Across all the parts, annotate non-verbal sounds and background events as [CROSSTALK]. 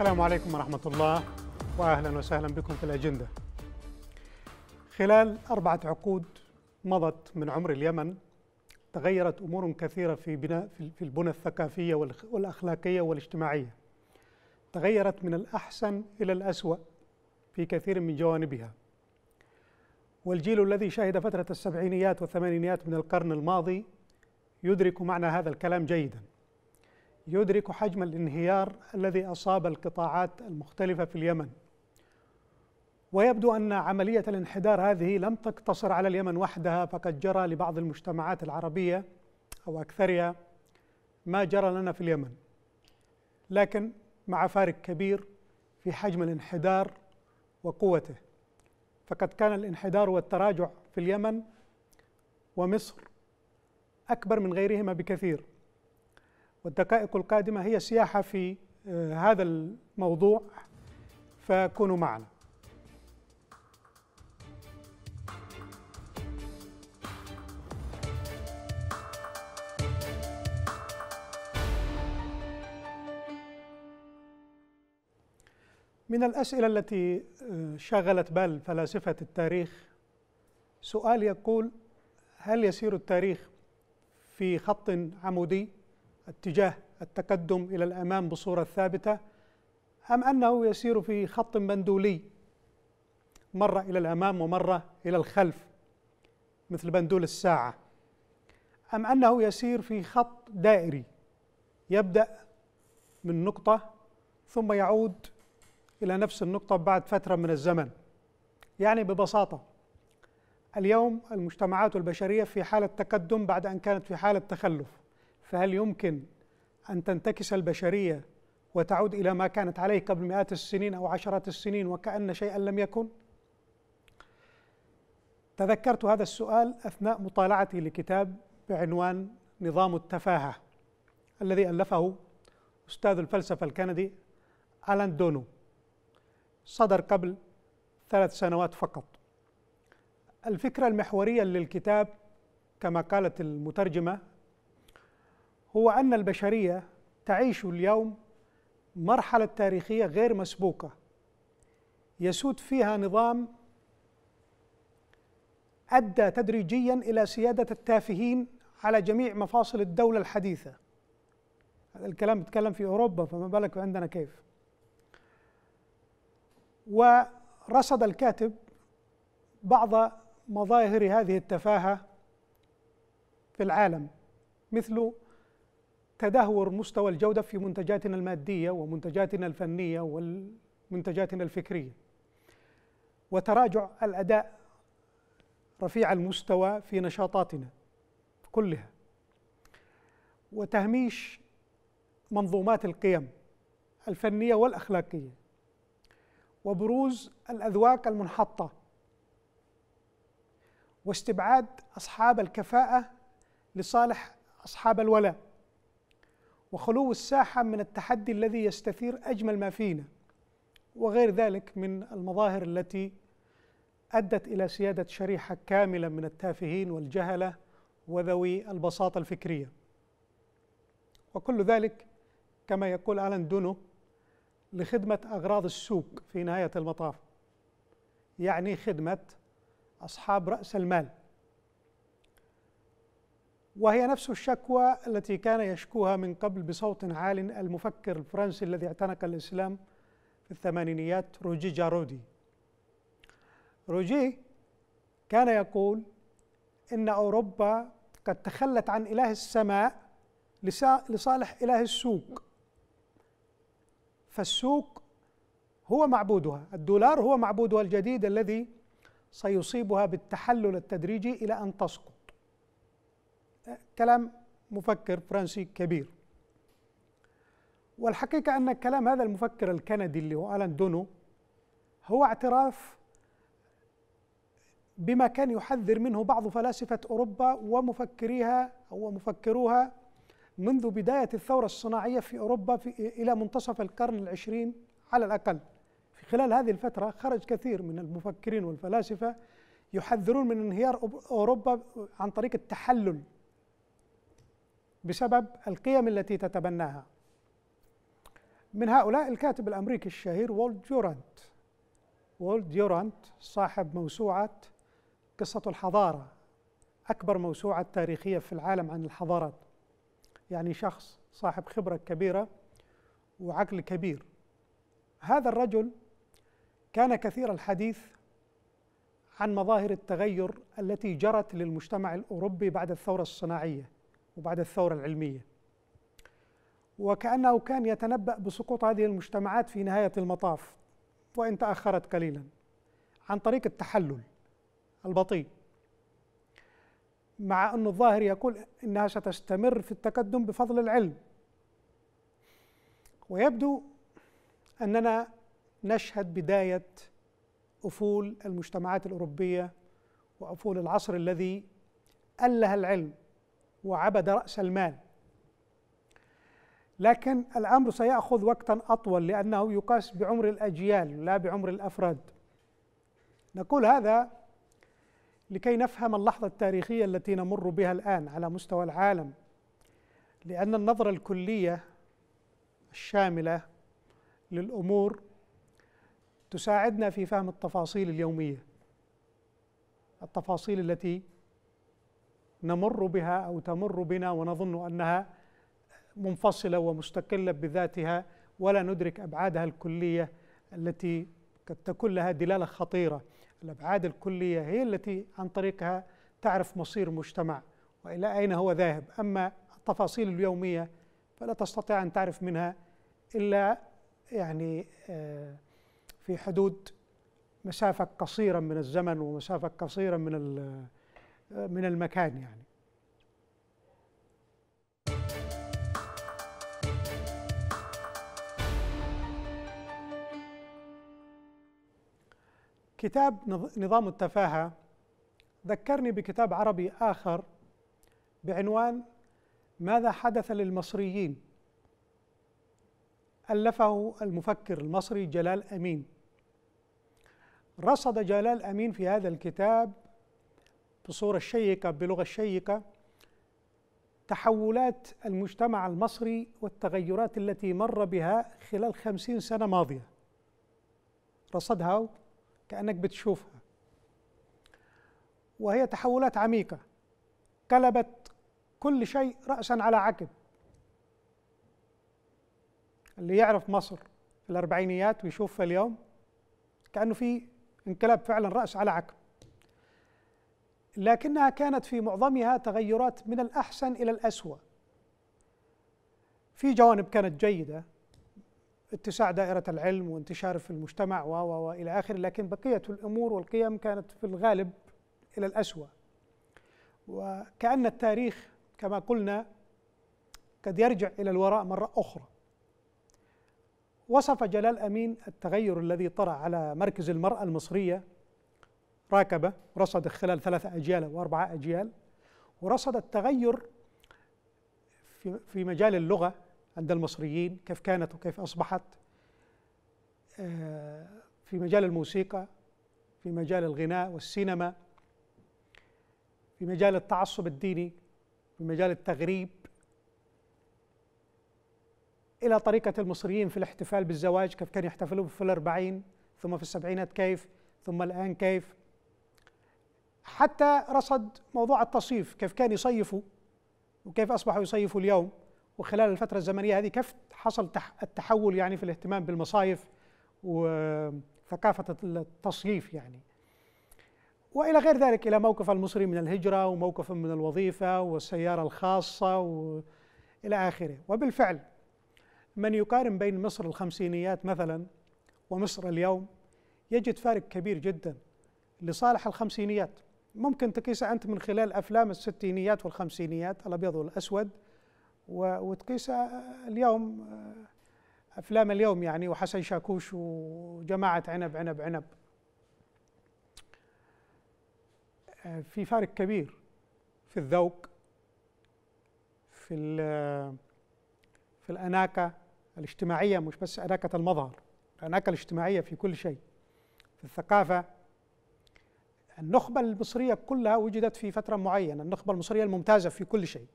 السلام عليكم ورحمة الله وأهلا وسهلا بكم في الأجندة خلال أربعة عقود مضت من عمر اليمن تغيرت أمور كثيرة في بناء في البنى الثقافية والأخلاقية والاجتماعية تغيرت من الأحسن إلى الأسوأ في كثير من جوانبها والجيل الذي شهد فترة السبعينيات والثمانينيات من القرن الماضي يدرك معنى هذا الكلام جيدا يدرك حجم الانهيار الذي أصاب القطاعات المختلفة في اليمن ويبدو أن عملية الانحدار هذه لم تقتصر على اليمن وحدها فقد جرى لبعض المجتمعات العربية أو أكثرها ما جرى لنا في اليمن لكن مع فارق كبير في حجم الانحدار وقوته فقد كان الانحدار والتراجع في اليمن ومصر أكبر من غيرهما بكثير والدقائق القادمة هي سياحة في آه، هذا الموضوع فكونوا معنا من الأسئلة التي آه، شغلت بال فلاسفة التاريخ سؤال يقول هل يسير التاريخ في خط عمودي اتجاه التقدم إلى الأمام بصورة ثابتة أم أنه يسير في خط بندولي مرة إلى الأمام ومرة إلى الخلف مثل بندول الساعة أم أنه يسير في خط دائري يبدأ من نقطة ثم يعود إلى نفس النقطة بعد فترة من الزمن يعني ببساطة اليوم المجتمعات البشرية في حالة تقدم بعد أن كانت في حالة تخلف فهل يمكن أن تنتكس البشرية وتعود إلى ما كانت عليه قبل مئات السنين أو عشرات السنين وكأن شيئا لم يكن؟ تذكرت هذا السؤال أثناء مطالعتي لكتاب بعنوان نظام التفاهة الذي ألفه أستاذ الفلسفة الكندي ألان دونو صدر قبل ثلاث سنوات فقط الفكرة المحورية للكتاب كما قالت المترجمة هو أن البشرية تعيش اليوم مرحلة تاريخية غير مسبوقة يسود فيها نظام أدى تدريجيا إلى سيادة التافهين على جميع مفاصل الدولة الحديثة هذا الكلام بيتكلم في أوروبا فما بالك عندنا كيف ورصد الكاتب بعض مظاهر هذه التفاهة في العالم مثل تدهور مستوى الجودة في منتجاتنا المادية ومنتجاتنا الفنية ومنتجاتنا الفكرية وتراجع الأداء رفيع المستوى في نشاطاتنا كلها وتهميش منظومات القيم الفنية والأخلاقية وبروز الأذواق المنحطة واستبعاد أصحاب الكفاءة لصالح أصحاب الولاء وخلو الساحة من التحدي الذي يستثير أجمل ما فينا وغير ذلك من المظاهر التي أدت إلى سيادة شريحة كاملة من التافهين والجهلة وذوي البساطة الفكرية وكل ذلك كما يقول ألان دونو لخدمة أغراض السوق في نهاية المطاف يعني خدمة أصحاب رأس المال وهي نفس الشكوى التي كان يشكوها من قبل بصوت عال المفكر الفرنسي الذي اعتنق الإسلام في الثمانينيات روجي جارودي روجي كان يقول إن أوروبا قد تخلت عن إله السماء لصالح إله السوق فالسوق هو معبودها الدولار هو معبودها الجديد الذي سيصيبها بالتحلل التدريجي إلى أن تسقط كلام مفكر فرنسي كبير والحقيقة أن كلام هذا المفكر الكندي اللي هو ألان دونو هو اعتراف بما كان يحذر منه بعض فلاسفة أوروبا ومفكريها أو مفكروها منذ بداية الثورة الصناعية في أوروبا في إلى منتصف القرن العشرين على الأقل في خلال هذه الفترة خرج كثير من المفكرين والفلاسفة يحذرون من انهيار أوروبا عن طريق التحلل بسبب القيم التي تتبناها من هؤلاء الكاتب الامريكي الشهير وولد جورانت وولد جورانت صاحب موسوعه قصه الحضاره اكبر موسوعه تاريخيه في العالم عن الحضارات يعني شخص صاحب خبره كبيره وعقل كبير هذا الرجل كان كثير الحديث عن مظاهر التغير التي جرت للمجتمع الاوروبي بعد الثوره الصناعيه وبعد الثورة العلمية وكأنه كان يتنبأ بسقوط هذه المجتمعات في نهاية المطاف وإن تأخرت قليلا عن طريق التحلل البطيء مع أن الظاهر يقول إنها ستستمر في التقدم بفضل العلم ويبدو أننا نشهد بداية أفول المجتمعات الأوروبية وأفول العصر الذي أله العلم وعبد رأس المال لكن الأمر سيأخذ وقتا أطول لأنه يقاس بعمر الأجيال لا بعمر الأفراد نقول هذا لكي نفهم اللحظة التاريخية التي نمر بها الآن على مستوى العالم لأن النظرة الكلية الشاملة للأمور تساعدنا في فهم التفاصيل اليومية التفاصيل التي نمر بها او تمر بنا ونظن انها منفصله ومستقله بذاتها ولا ندرك ابعادها الكليه التي قد تكون لها دلاله خطيره الابعاد الكليه هي التي عن طريقها تعرف مصير مجتمع والى اين هو ذاهب اما التفاصيل اليوميه فلا تستطيع ان تعرف منها الا يعني آه، في حدود مسافه قصيره من الزمن ومسافه قصيره من من المكان يعني كتاب نظام التفاهة ذكرني بكتاب عربي آخر بعنوان ماذا حدث للمصريين ألفه المفكر المصري جلال أمين رصد جلال أمين في هذا الكتاب بصورة شيقة بلغة شيقة تحولات المجتمع المصري والتغيرات التي مر بها خلال خمسين سنة ماضية رصدها كأنك بتشوفها وهي تحولات عميقة قلبت كل شيء رأسا على عقب اللي يعرف مصر في الأربعينيات ويشوفها اليوم كأنه في انقلاب فعلا رأس على عقب لكنها كانت في معظمها تغيرات من الأحسن إلى الأسوأ في جوانب كانت جيدة اتساع دائرة العلم وانتشار في المجتمع و إلى آخره لكن بقية الأمور والقيم كانت في الغالب إلى الأسوأ وكأن التاريخ كما قلنا قد يرجع إلى الوراء مرة أخرى وصف جلال أمين التغير الذي طرأ على مركز المرأة المصرية راكبه رصد خلال ثلاث أجيال أو أربع أجيال ورصد التغير في, في مجال اللغة عند المصريين كيف كانت وكيف أصبحت آه، في مجال الموسيقى في مجال الغناء والسينما في مجال التعصب الديني في مجال التغريب إلى طريقة المصريين في الاحتفال بالزواج كيف كانوا يحتفلون في الأربعين ثم في السبعينات كيف ثم الآن كيف حتى رصد موضوع التصيف كيف كان يصيفوا وكيف أصبحوا يصيفوا اليوم وخلال الفترة الزمنية هذه كيف حصل التحول يعني في الاهتمام بالمصايف وثقافة التصييف يعني وإلى غير ذلك إلى موقف المصري من الهجرة وموقف من الوظيفة والسيارة الخاصة وإلى آخره وبالفعل من يقارن بين مصر الخمسينيات مثلا ومصر اليوم يجد فارق كبير جدا لصالح الخمسينيات ممكن تقيسها أنت من خلال أفلام الستينيات والخمسينيات الأبيض والأسود وتقيسها اليوم أفلام اليوم يعني وحسن شاكوش وجماعة عنب عنب عنب في فارق كبير في الذوق في في الأناقة الاجتماعية مش بس أناقة المظهر الأناقة الاجتماعية في كل شيء في الثقافة النخبة المصرية كلها وجدت في فترة معينة النخبة المصرية الممتازة في كل شيء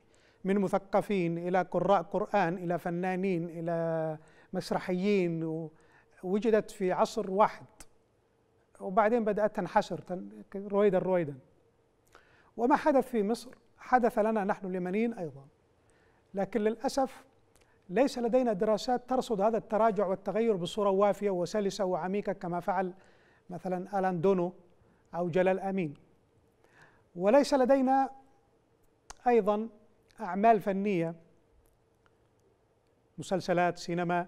من مثقفين إلى قراء قرآن إلى فنانين إلى مسرحيين وجدت في عصر واحد وبعدين بدأت تنحسر رويدا رويدا وما حدث في مصر حدث لنا نحن اليمنيين أيضا لكن للأسف ليس لدينا دراسات ترصد هذا التراجع والتغير بصورة وافية وسلسة وعميقة كما فعل مثلا ألان دونو أو جلال أمين وليس لدينا أيضا أعمال فنية مسلسلات سينما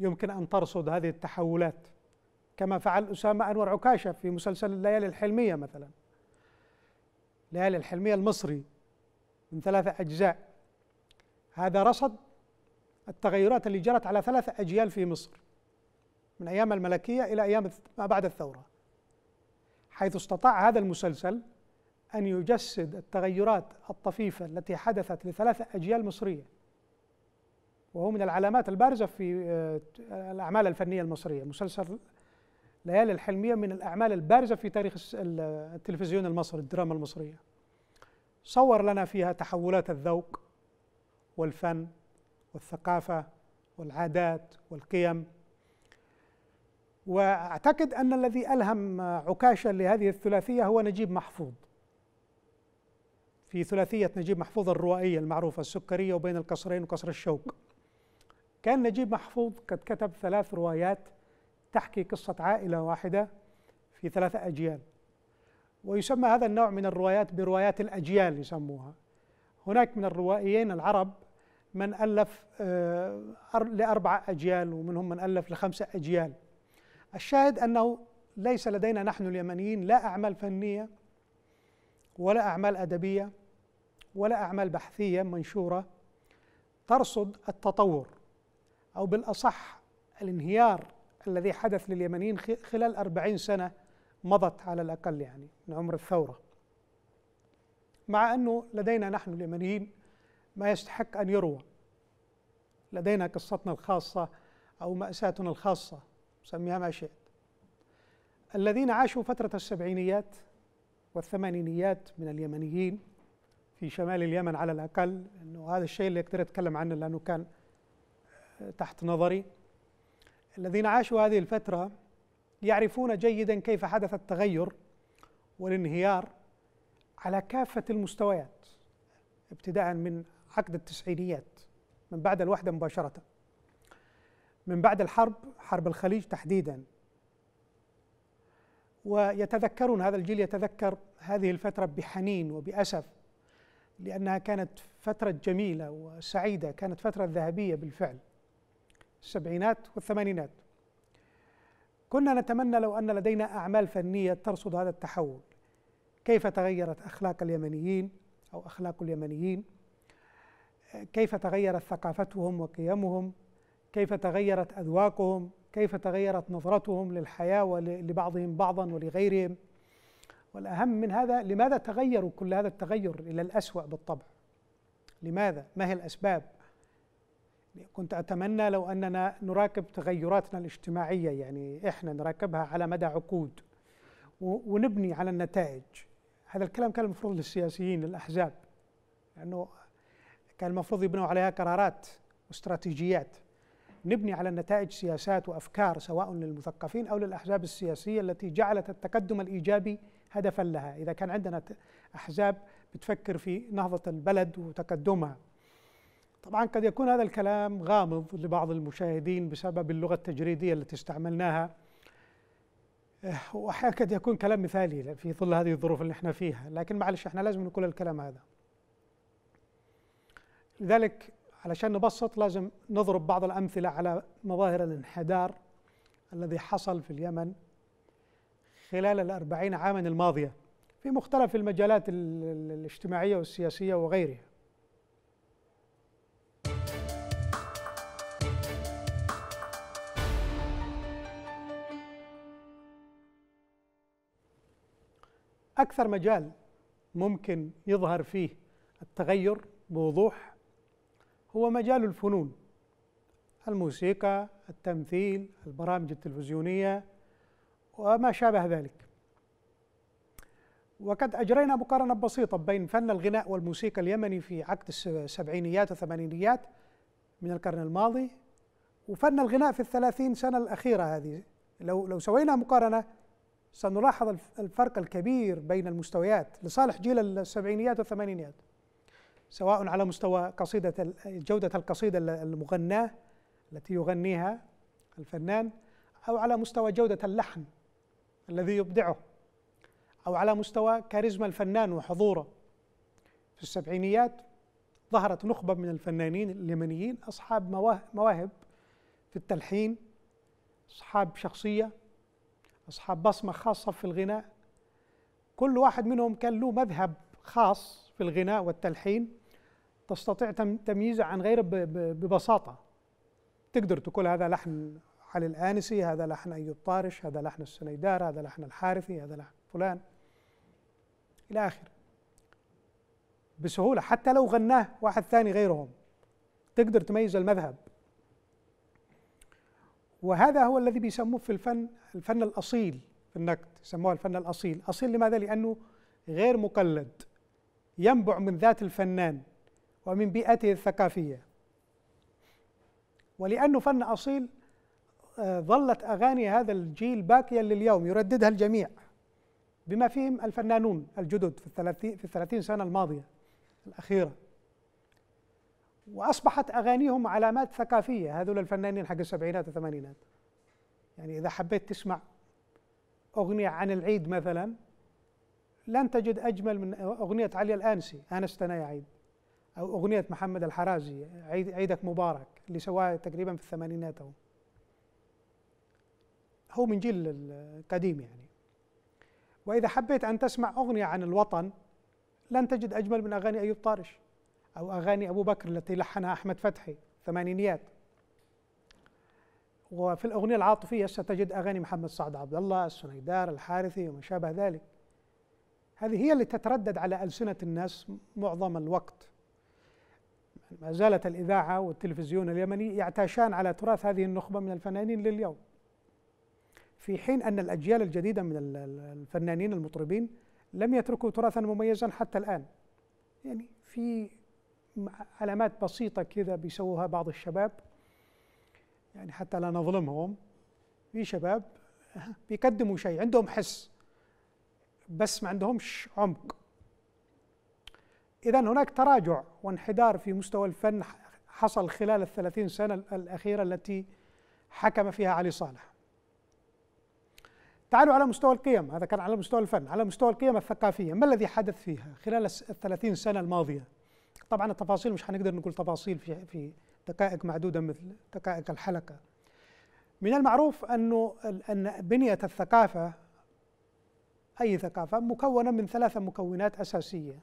يمكن أن ترصد هذه التحولات كما فعل أسامة أنور عكاشة في مسلسل الليالي الحلمية مثلا الليالي الحلمية المصري من ثلاثة أجزاء هذا رصد التغيرات اللي جرت على ثلاث أجيال في مصر من أيام الملكية إلى أيام ما بعد الثورة حيث استطاع هذا المسلسل أن يجسد التغيرات الطفيفة التي حدثت لثلاثة أجيال مصرية وهو من العلامات البارزة في آه، الأعمال الفنية المصرية مسلسل ليالي الحلمية من الأعمال البارزة في تاريخ التلفزيون المصري الدراما المصرية صور لنا فيها تحولات الذوق والفن والثقافة والعادات والقيم واعتقد ان الذي الهم عكاشه لهذه الثلاثيه هو نجيب محفوظ في ثلاثيه نجيب محفوظ الروائيه المعروفه السكريه وبين القصرين وقصر الشوق كان نجيب محفوظ قد كتب ثلاث روايات تحكي قصه عائله واحده في ثلاثه اجيال ويسمى هذا النوع من الروايات بروايات الاجيال يسموها هناك من الروائيين العرب من الف آه، لاربع اجيال ومنهم من الف لخمسه اجيال الشاهد انه ليس لدينا نحن اليمنيين لا اعمال فنيه ولا اعمال ادبيه ولا اعمال بحثيه منشوره ترصد التطور او بالاصح الانهيار الذي حدث لليمنيين خلال أربعين سنة مضت على الأقل يعني من عمر الثورة مع أنه لدينا نحن اليمنيين ما يستحق أن يروى لدينا قصتنا الخاصة أو مأساتنا الخاصة سميها ما شئت الذين عاشوا فترة السبعينيات والثمانينيات من اليمنيين في شمال اليمن على الأقل أنه هذا الشيء اللي أقدر أتكلم عنه لأنه كان آه، تحت نظري الذين عاشوا هذه الفترة يعرفون جيدا كيف حدث التغير والانهيار على كافة المستويات ابتداء من عقد التسعينيات من بعد الوحدة مباشرة من بعد الحرب حرب الخليج تحديدا ويتذكرون هذا الجيل يتذكر هذه الفترة بحنين وبأسف لأنها كانت فترة جميلة وسعيدة كانت فترة ذهبية بالفعل السبعينات والثمانينات كنا نتمنى لو أن لدينا أعمال فنية ترصد هذا التحول كيف تغيرت أخلاق اليمنيين أو أخلاق اليمنيين كيف تغيرت ثقافتهم وقيمهم كيف تغيرت أذواقهم كيف تغيرت نظرتهم للحياة ولبعضهم بعضا ولغيرهم والأهم من هذا لماذا تغيروا كل هذا التغير إلى الأسوأ بالطبع لماذا؟ ما هي الأسباب؟ كنت أتمنى لو أننا نراقب تغيراتنا الاجتماعية يعني إحنا نراقبها على مدى عقود ونبني على النتائج هذا الكلام كان المفروض للسياسيين للأحزاب لأنه كان المفروض يبنوا عليها قرارات واستراتيجيات نبني على النتائج سياسات وافكار سواء للمثقفين او للاحزاب السياسيه التي جعلت التقدم الايجابي هدفا لها، اذا كان عندنا احزاب بتفكر في نهضه البلد وتقدمها. طبعا قد يكون هذا الكلام غامض لبعض المشاهدين بسبب اللغه التجريديه التي استعملناها. أه، قد يكون كلام مثالي في ظل هذه الظروف اللي احنا فيها، لكن معلش احنا لازم نقول الكلام هذا. لذلك علشان نبسط لازم نضرب بعض الأمثلة على مظاهر الانحدار الذي حصل في اليمن خلال الأربعين عاما الماضية في مختلف المجالات الاجتماعية والسياسية وغيرها أكثر مجال ممكن يظهر فيه التغير بوضوح هو مجال الفنون الموسيقى التمثيل البرامج التلفزيونية وما شابه ذلك وقد أجرينا مقارنة بسيطة بين فن الغناء والموسيقى اليمني في عقد السبعينيات والثمانينيات من القرن الماضي وفن الغناء في الثلاثين سنة الأخيرة هذه لو, لو سوينا مقارنة سنلاحظ الفرق الكبير بين المستويات لصالح جيل السبعينيات والثمانينيات سواء على مستوى قصيدة جودة القصيدة المغناة التي يغنيها الفنان أو على مستوى جودة اللحن الذي يبدعه أو على مستوى كاريزما الفنان وحضوره في السبعينيات ظهرت نخبة من الفنانين اليمنيين أصحاب مواهب في التلحين أصحاب شخصية أصحاب بصمة خاصة في الغناء كل واحد منهم كان له مذهب خاص في الغناء والتلحين تستطيع تمييزه عن غيره ببساطه تقدر تقول هذا لحن علي الآنسي هذا لحن أيوب طارش هذا لحن السنيدار هذا لحن الحارثي هذا لحن فلان إلى آخره بسهولة حتى لو غناه واحد ثاني غيرهم تقدر تميز المذهب وهذا هو الذي بيسموه في الفن الفن الأصيل في النقد يسموه الفن الأصيل أصيل لماذا؟ لأنه غير مقلد ينبع من ذات الفنان ومن بيئته الثقافية ولأنه فن أصيل آه، ظلت أغاني هذا الجيل باقيا لليوم يرددها الجميع بما فيهم الفنانون الجدد في الثلاثين, في الثلاثين سنة الماضية الأخيرة وأصبحت أغانيهم علامات ثقافية هذول الفنانين حق السبعينات والثمانينات يعني إذا حبيت تسمع أغنية عن العيد مثلا لن تجد أجمل من أغنية علي الآنسي أنستنا يا عيد أو أغنية محمد الحرازي عيد عيدك مبارك اللي سواها تقريبا في الثمانينات هو. هو من جيل القديم يعني وإذا حبيت أن تسمع أغنية عن الوطن لن تجد أجمل من أغاني أيوب طارش أو أغاني أبو بكر التي لحنها أحمد فتحي ثمانينيات وفي الأغنية العاطفية ستجد أغاني محمد سعد عبد الله السنيدار الحارثي وما شابه ذلك هذه هي اللي تتردد على ألسنة الناس معظم الوقت ما زالت الإذاعة والتلفزيون اليمني يعتاشان على تراث هذه النخبة من الفنانين لليوم في حين أن الأجيال الجديدة من الفنانين المطربين لم يتركوا تراثا مميزا حتى الآن يعني في علامات بسيطة كذا بيسووها بعض الشباب يعني حتى لا نظلمهم في شباب بيقدموا شيء عندهم حس بس ما عندهمش عمق إذا هناك تراجع وانحدار في مستوى الفن حصل خلال الثلاثين سنة الأخيرة التي حكم فيها علي صالح تعالوا على مستوى القيم هذا كان على مستوى الفن على مستوى القيم الثقافية ما الذي حدث فيها خلال الثلاثين سنة الماضية طبعا التفاصيل مش هنقدر نقول تفاصيل في, في دقائق معدودة مثل دقائق الحلقة من المعروف أنه أن بنية الثقافة أي ثقافة مكونة من ثلاثة مكونات أساسية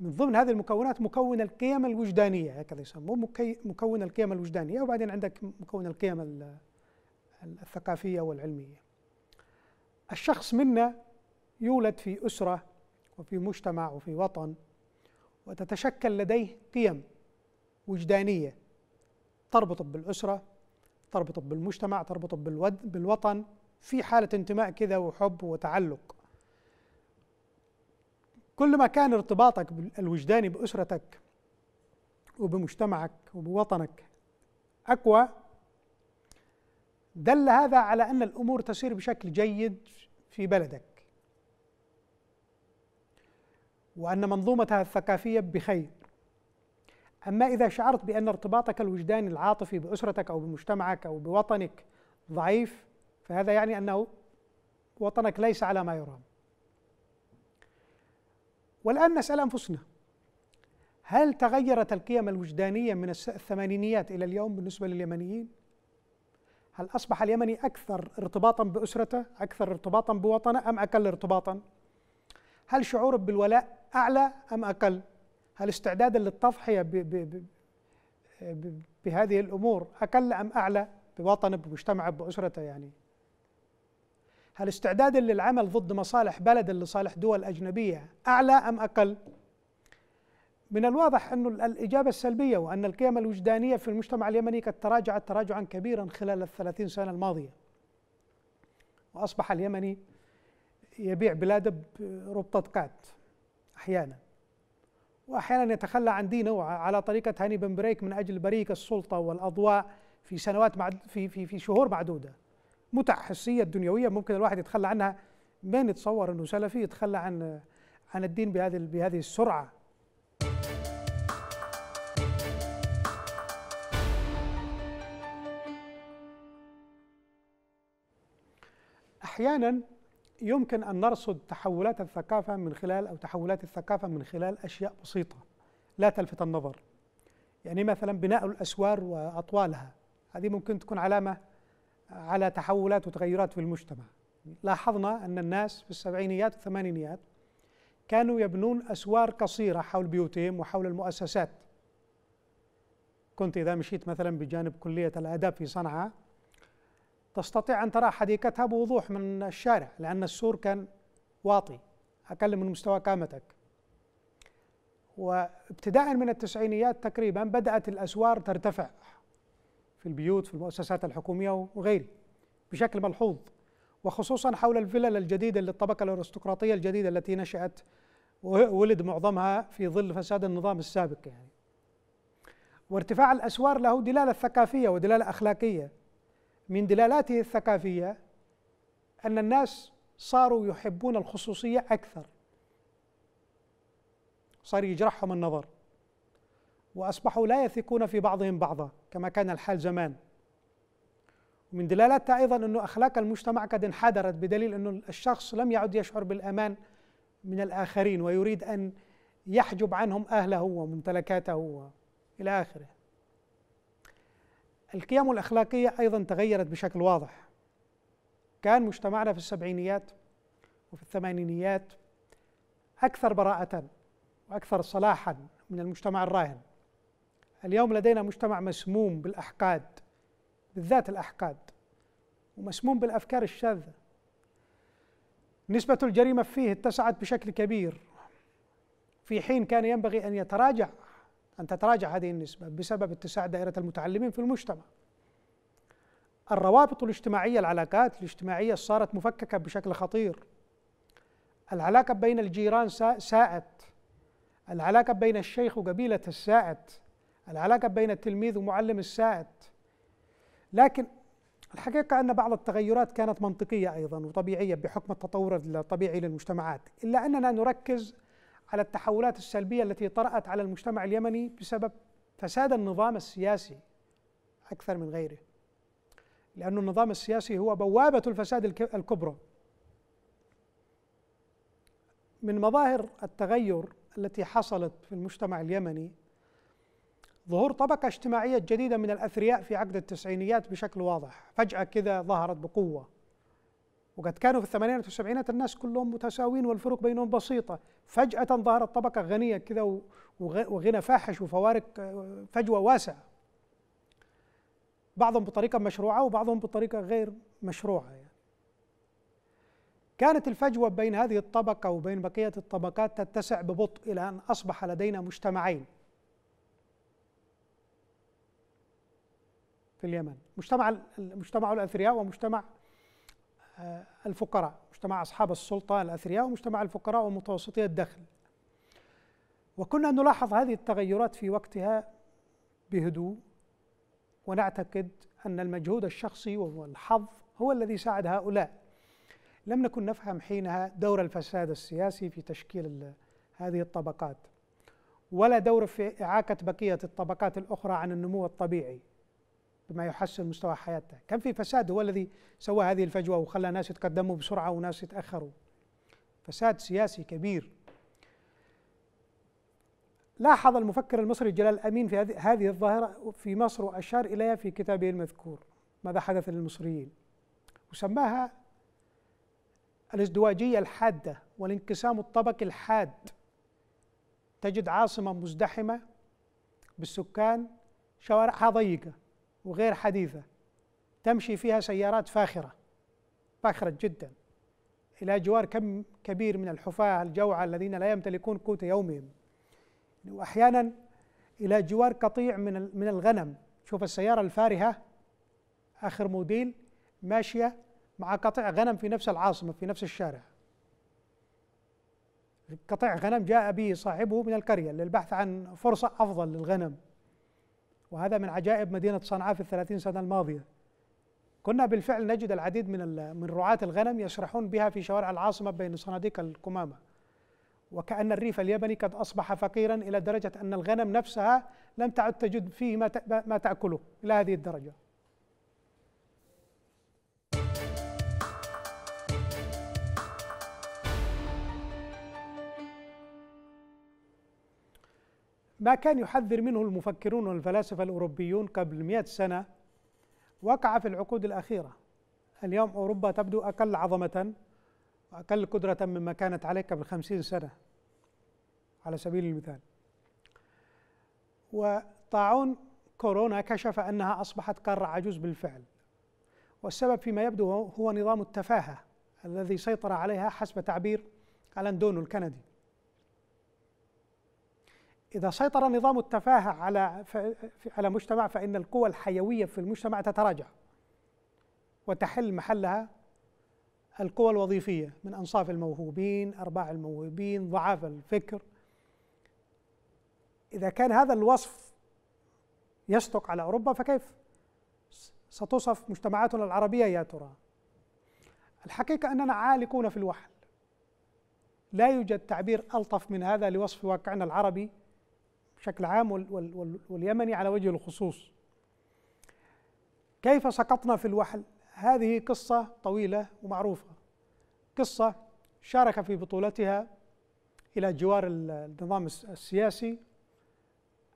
من ضمن هذه المكونات مكون القيم الوجدانية هكذا يسموه مكون القيم الوجدانية وبعدين عندك مكون القيم الثقافية والعلمية الشخص منا يولد في أسرة وفي مجتمع وفي وطن وتتشكل لديه قيم وجدانية تربط بالأسرة تربط بالمجتمع تربط بالوطن في حالة انتماء كده وحب وتعلق كل ما كان ارتباطك الوجداني بأسرتك وبمجتمعك وبوطنك أقوى دل هذا على أن الأمور تسير بشكل جيد في بلدك وأن منظومتها الثقافية بخير أما إذا شعرت بأن ارتباطك الوجداني العاطفي بأسرتك أو بمجتمعك أو بوطنك ضعيف فهذا يعني أنه وطنك ليس على ما يرام والآن نسأل أنفسنا هل تغيرت القيم الوجدانية من الثمانينيات إلى اليوم بالنسبة لليمنيين؟ هل أصبح اليمني أكثر ارتباطا بأسرته أكثر ارتباطا بوطنه أم أقل ارتباطا؟ هل شعوره بالولاء أعلى أم أقل؟ هل استعدادا للتضحية ب ب ب بهذه الأمور أقل أم أعلى بوطنه بمجتمعه بأسرته يعني؟ هل استعداد للعمل ضد مصالح بلد لصالح دول أجنبية أعلى أم أقل؟ من الواضح أن الإجابة السلبية وأن القيم الوجدانية في المجتمع اليمني قد تراجعت تراجعا كبيرا خلال الثلاثين سنة الماضية وأصبح اليمني يبيع بلاده بربطة قات أحيانا وأحيانا يتخلى عن دينه على طريقة هاني بن بريك من أجل بريك السلطة والأضواء في سنوات معد في في في شهور معدودة متع حسيه دنيويه ممكن الواحد يتخلى عنها ما نتصور انه سلفي يتخلى عن عن الدين بهذه بهذه السرعه احيانا يمكن ان نرصد تحولات الثقافه من خلال او تحولات الثقافه من خلال اشياء بسيطه لا تلفت النظر يعني مثلا بناء الاسوار واطوالها هذه ممكن تكون علامه على تحولات وتغيرات في المجتمع لاحظنا أن الناس في السبعينيات والثمانينيات كانوا يبنون أسوار قصيرة حول بيوتهم وحول المؤسسات كنت إذا مشيت مثلا بجانب كلية الآداب في صنعاء تستطيع أن ترى حديقتها بوضوح من الشارع لأن السور كان واطي أقل من مستوى قامتك وابتداء من التسعينيات تقريبا بدأت الأسوار ترتفع في البيوت في المؤسسات الحكومية وغيره بشكل ملحوظ وخصوصا حول الفلل الجديدة للطبقة الأرستقراطية الجديدة التي نشأت ولد معظمها في ظل فساد النظام السابق يعني وارتفاع الأسوار له دلالة ثقافية ودلالة أخلاقية من دلالاته الثقافية أن الناس صاروا يحبون الخصوصية أكثر صار يجرحهم النظر وأصبحوا لا يثقون في بعضهم بعضا كما كان الحال زمان ومن دلالتها أيضا أنه أخلاق المجتمع قد انحدرت بدليل أنه الشخص لم يعد يشعر بالأمان من الآخرين ويريد أن يحجب عنهم أهله وممتلكاته إلى آخره القيم الأخلاقية أيضا تغيرت بشكل واضح كان مجتمعنا في السبعينيات وفي الثمانينيات أكثر براءة وأكثر صلاحا من المجتمع الراهن اليوم لدينا مجتمع مسموم بالأحقاد بالذات الأحقاد ومسموم بالأفكار الشاذة نسبة الجريمة فيه اتسعت بشكل كبير في حين كان ينبغي أن يتراجع أن تتراجع هذه النسبة بسبب اتساع دائرة المتعلمين في المجتمع الروابط الاجتماعية العلاقات الاجتماعية صارت مفككة بشكل خطير العلاقة بين الجيران ساءت العلاقة بين الشيخ وقبيلته ساءت العلاقة بين التلميذ ومعلم السائد لكن الحقيقة أن بعض التغيرات كانت منطقية أيضا وطبيعية بحكم التطور الطبيعي للمجتمعات إلا أننا نركز على التحولات السلبية التي طرأت على المجتمع اليمني بسبب فساد النظام السياسي أكثر من غيره لأن النظام السياسي هو بوابة الفساد الكبرى من مظاهر التغير التي حصلت في المجتمع اليمني ظهور طبقة اجتماعية جديدة من الأثرياء في عقد التسعينيات بشكل واضح فجأة كذا ظهرت بقوة وقد كانوا في الثمانينات والسبعينات الناس كلهم متساوين والفروق بينهم بسيطة فجأة ظهرت طبقة غنية كذا وغنى فاحش وفوارق آه، فجوة واسعة بعضهم بطريقة مشروعة وبعضهم بطريقة غير مشروعة يعني. كانت الفجوة بين هذه الطبقة وبين بقية الطبقات تتسع ببطء إلى أن أصبح لدينا مجتمعين في اليمن مجتمع مجتمع الاثرياء ومجتمع آه، الفقراء مجتمع اصحاب السلطه الاثرياء ومجتمع الفقراء ومتوسطي الدخل وكنا نلاحظ هذه التغيرات في وقتها بهدوء ونعتقد ان المجهود الشخصي والحظ هو الذي ساعد هؤلاء لم نكن نفهم حينها دور الفساد السياسي في تشكيل هذه الطبقات ولا دور في اعاقه بقيه الطبقات الاخرى عن النمو الطبيعي بما يحسن مستوى حياته كان في فساد هو الذي سوى هذه الفجوة وخلى ناس يتقدموا بسرعة وناس يتأخروا فساد سياسي كبير لاحظ المفكر المصري جلال الأمين في هذه الظاهرة في مصر وأشار إليها في كتابه المذكور ماذا حدث للمصريين وسماها الازدواجية الحادة والانقسام الطبقي الحاد تجد عاصمة مزدحمة بالسكان شوارعها ضيقة وغير حديثة تمشي فيها سيارات فاخرة فاخرة جدا إلى جوار كم كبير من الحفاة الجوعى الذين لا يمتلكون قوت يومهم يعني وأحيانا إلى جوار قطيع من من الغنم شوف السيارة الفارهة آخر موديل ماشية مع قطيع غنم في نفس العاصمة في نفس الشارع قطيع غنم جاء به صاحبه من القرية للبحث عن فرصة أفضل للغنم وهذا من عجائب مدينة صنعاء في الثلاثين سنة الماضية كنا بالفعل نجد العديد من من رعاة الغنم يسرحون بها في شوارع العاصمة بين صناديق القمامة وكأن الريف اليمني قد أصبح فقيرا إلى درجة أن الغنم نفسها لم تعد تجد فيه ما تأكله إلى هذه الدرجة ما كان يحذر منه المفكرون والفلاسفة الأوروبيون قبل مئة سنة وقع في العقود الأخيرة اليوم أوروبا تبدو أقل عظمة وأقل قدرة مما كانت عليه قبل خمسين سنة على سبيل المثال وطاعون كورونا كشف أنها أصبحت قارة عجوز بالفعل والسبب فيما يبدو هو نظام التفاهة الذي سيطر عليها حسب تعبير ألان دونو الكندي إذا سيطر نظام التفاهة على على مجتمع فإن القوى الحيوية في المجتمع تتراجع وتحل محلها القوى الوظيفية من أنصاف الموهوبين، أرباع الموهوبين، ضعاف الفكر. إذا كان هذا الوصف يصدق على أوروبا فكيف ستوصف مجتمعاتنا العربية يا ترى؟ الحقيقة أننا عالقون في الوحل. لا يوجد تعبير ألطف من هذا لوصف واقعنا العربي بشكل عام واليمني على وجه الخصوص كيف سقطنا في الوحل هذه قصة طويلة ومعروفة قصة شارك في بطولتها إلى جوار النظام السياسي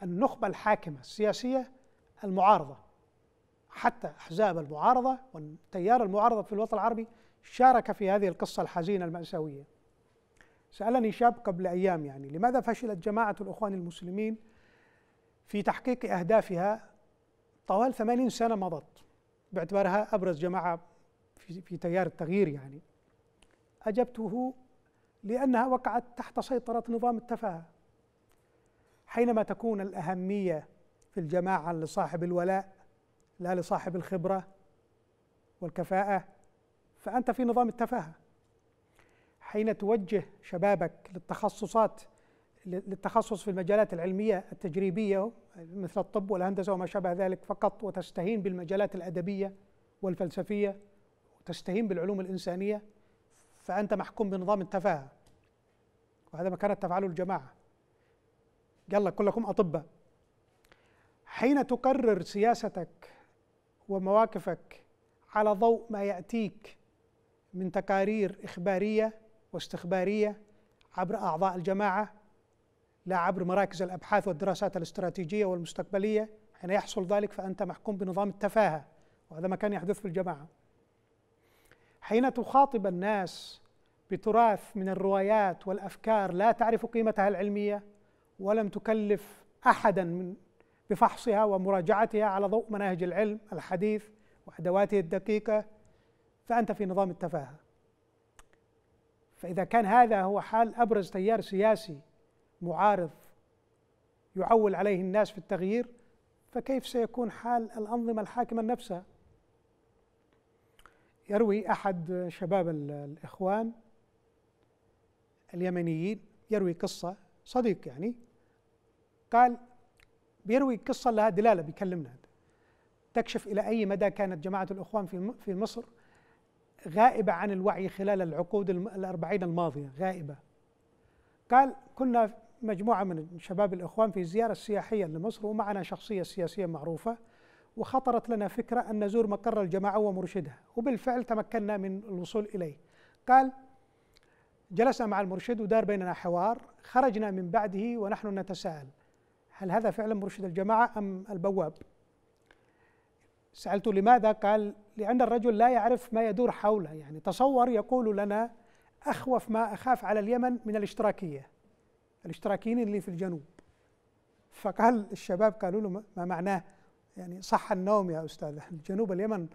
النخبة الحاكمة السياسية المعارضة حتى أحزاب المعارضة والتيار المعارضة في الوطن العربي شارك في هذه القصة الحزينة المأساوية سألني شاب قبل أيام يعني لماذا فشلت جماعة الإخوان المسلمين في تحقيق أهدافها طوال ثمانين سنة مضت باعتبارها أبرز جماعة في, في تيار التغيير يعني أجبته لأنها وقعت تحت سيطرة نظام التفاهة حينما تكون الأهمية في الجماعة لصاحب الولاء لا لصاحب الخبرة والكفاءة فأنت في نظام التفاهة حين توجه شبابك للتخصصات للتخصص في المجالات العلمية التجريبية مثل الطب والهندسة وما شابه ذلك فقط وتستهين بالمجالات الأدبية والفلسفية وتستهين بالعلوم الإنسانية فأنت محكوم بنظام التفاهة وهذا ما كانت تفعله الجماعة يلا كلكم أطباء حين تقرر سياستك ومواقفك على ضوء ما يأتيك من تقارير إخبارية واستخبارية عبر أعضاء الجماعة لا عبر مراكز الأبحاث والدراسات الاستراتيجية والمستقبلية حين يحصل ذلك فأنت محكوم بنظام التفاهة وهذا ما كان يحدث في الجماعة حين تخاطب الناس بتراث من الروايات والأفكار لا تعرف قيمتها العلمية ولم تكلف أحدا من بفحصها ومراجعتها على ضوء مناهج العلم الحديث وأدواته الدقيقة فأنت في نظام التفاهة فإذا كان هذا هو حال أبرز تيار سياسي معارض يعول عليه الناس في التغيير فكيف سيكون حال الأنظمة الحاكمة نفسها يروي أحد شباب الإخوان اليمنيين يروي قصة صديق يعني قال بيروي قصة لها دلالة بيكلمنا تكشف إلى أي مدى كانت جماعة الإخوان في مصر غائبة عن الوعي خلال العقود الأربعين الماضية غائبة قال كنا مجموعة من شباب الإخوان في زيارة سياحية لمصر ومعنا شخصية سياسية معروفة وخطرت لنا فكرة أن نزور مقر الجماعة ومرشدها وبالفعل تمكنا من الوصول إليه قال جلسنا مع المرشد ودار بيننا حوار خرجنا من بعده ونحن نتساءل هل هذا فعلا مرشد الجماعة أم البواب سألت لماذا قال لأن الرجل لا يعرف ما يدور حوله يعني تصور يقول لنا أخوف ما أخاف على اليمن من الاشتراكية الاشتراكيين اللي في الجنوب فقال الشباب قالوا له ما معناه يعني صح النوم يا أستاذ [LAUGHS] الجنوب اليمن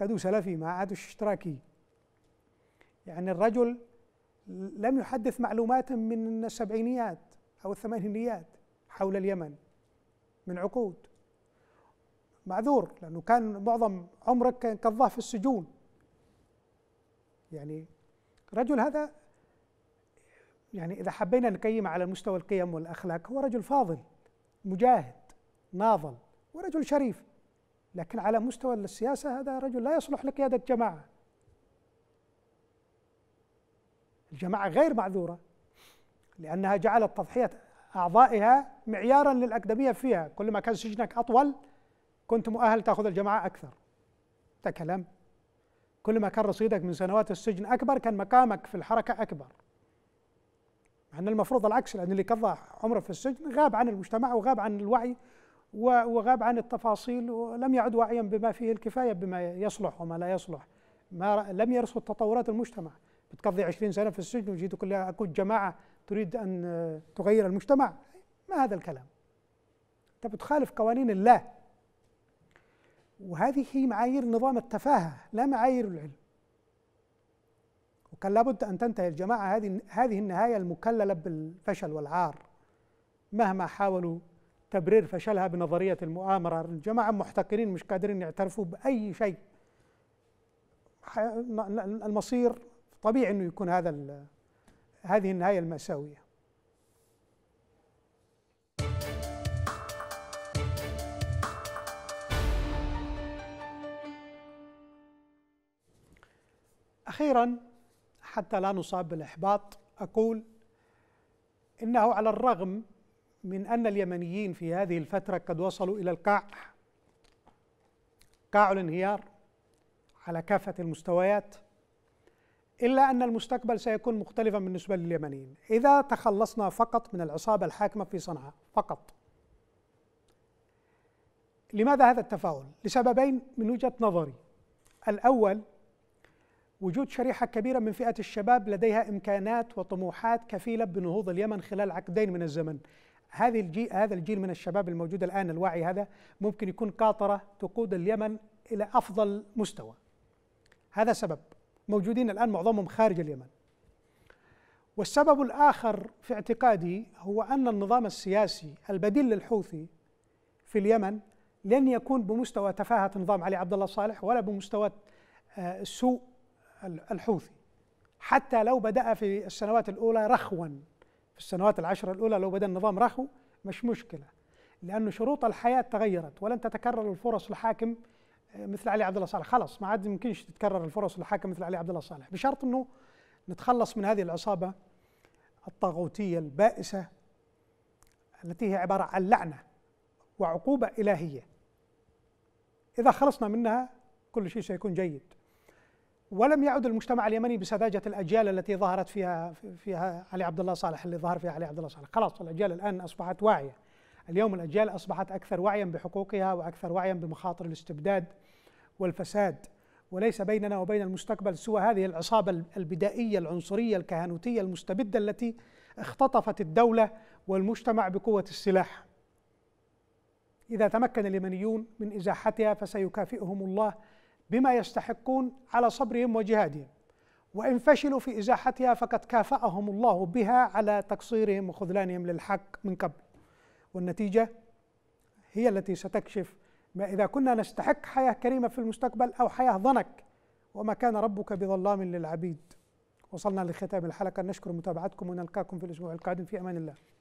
قدو سلفي ما عادوش اشتراكي يعني الرجل لم يحدث معلومات من السبعينيات أو الثمانينيات حول اليمن من عقود معذور لأنه كان معظم عمرك قضاه في السجون يعني رجل هذا يعني إذا حبينا نقيم على مستوى القيم والأخلاق هو رجل فاضل مجاهد ناضل ورجل شريف لكن على مستوى السياسة هذا رجل لا يصلح لقيادة جماعة الجماعة غير معذورة لأنها جعلت تضحية أعضائها معيارا للأقدمية فيها كلما كان سجنك أطول كنت مؤهل تاخذ الجماعه اكثر ده كلام كل ما كان رصيدك من سنوات السجن اكبر كان مقامك في الحركه اكبر مع ان المفروض العكس لان اللي قضى عمره في السجن غاب عن المجتمع وغاب عن الوعي وغاب عن التفاصيل ولم يعد واعيا بما فيه الكفايه بما يصلح وما لا يصلح ما لم يرصد تطورات المجتمع بتقضي 20 سنه في السجن وجيت تقول لي اكون جماعه تريد ان تغير المجتمع ما هذا الكلام انت بتخالف قوانين الله وهذه معايير نظام التفاهة لا معايير العلم وكان لابد أن تنتهي الجماعة هذه هذه النهاية المكللة بالفشل والعار مهما حاولوا تبرير فشلها بنظرية المؤامرة الجماعة محتقرين مش قادرين يعترفوا بأي شيء المصير طبيعي أنه يكون هذا هذه النهاية المأساوية أخيرا حتى لا نصاب بالإحباط أقول إنه على الرغم من أن اليمنيين في هذه الفترة قد وصلوا إلى القاع قاع الانهيار على كافة المستويات إلا أن المستقبل سيكون مختلفا بالنسبة لليمنيين إذا تخلصنا فقط من العصابة الحاكمة في صنعاء فقط لماذا هذا التفاؤل؟ لسببين من وجهة نظري الأول وجود شريحة كبيرة من فئة الشباب لديها إمكانات وطموحات كفيلة بنهوض اليمن خلال عقدين من الزمن هذه الجيل هذا الجيل من الشباب الموجود الآن الواعي هذا ممكن يكون قاطرة تقود اليمن إلى أفضل مستوى هذا سبب موجودين الآن معظمهم خارج اليمن والسبب الآخر في اعتقادي هو أن النظام السياسي البديل للحوثي في اليمن لن يكون بمستوى تفاهة نظام علي عبد الله صالح ولا بمستوى آه، سوء الحوثي حتى لو بدأ في السنوات الأولى رخوا في السنوات العشر الأولى لو بدأ النظام رخو مش مشكلة لأن شروط الحياة تغيرت ولن تتكرر الفرص لحاكم آه، مثل علي عبد الله صالح خلاص ما عاد يمكنش تتكرر الفرص لحاكم مثل علي عبد الله صالح بشرط أنه نتخلص من هذه العصابة الطاغوتية البائسة التي هي عبارة عن لعنة وعقوبة إلهية إذا خلصنا منها كل شيء سيكون جيد ولم يعد المجتمع اليمني بسذاجه الاجيال التي ظهرت فيها فيها علي عبد الله صالح اللي ظهر فيها علي عبد الله صالح، خلاص الاجيال الان اصبحت واعيه. اليوم الاجيال اصبحت اكثر وعيا بحقوقها واكثر وعيا بمخاطر الاستبداد والفساد، وليس بيننا وبين المستقبل سوى هذه العصابه البدائيه العنصريه الكهنوتيه المستبده التي اختطفت الدوله والمجتمع بقوه السلاح. اذا تمكن اليمنيون من ازاحتها فسيكافئهم الله بما يستحقون على صبرهم وجهادهم وإن فشلوا في إزاحتها فقد كافأهم الله بها على تقصيرهم وخذلانهم للحق من قبل والنتيجة هي التي ستكشف ما إذا كنا نستحق حياة كريمة في المستقبل أو حياة ضنك وما كان ربك بظلام للعبيد وصلنا لختام الحلقة نشكر متابعتكم ونلقاكم في الأسبوع القادم في أمان الله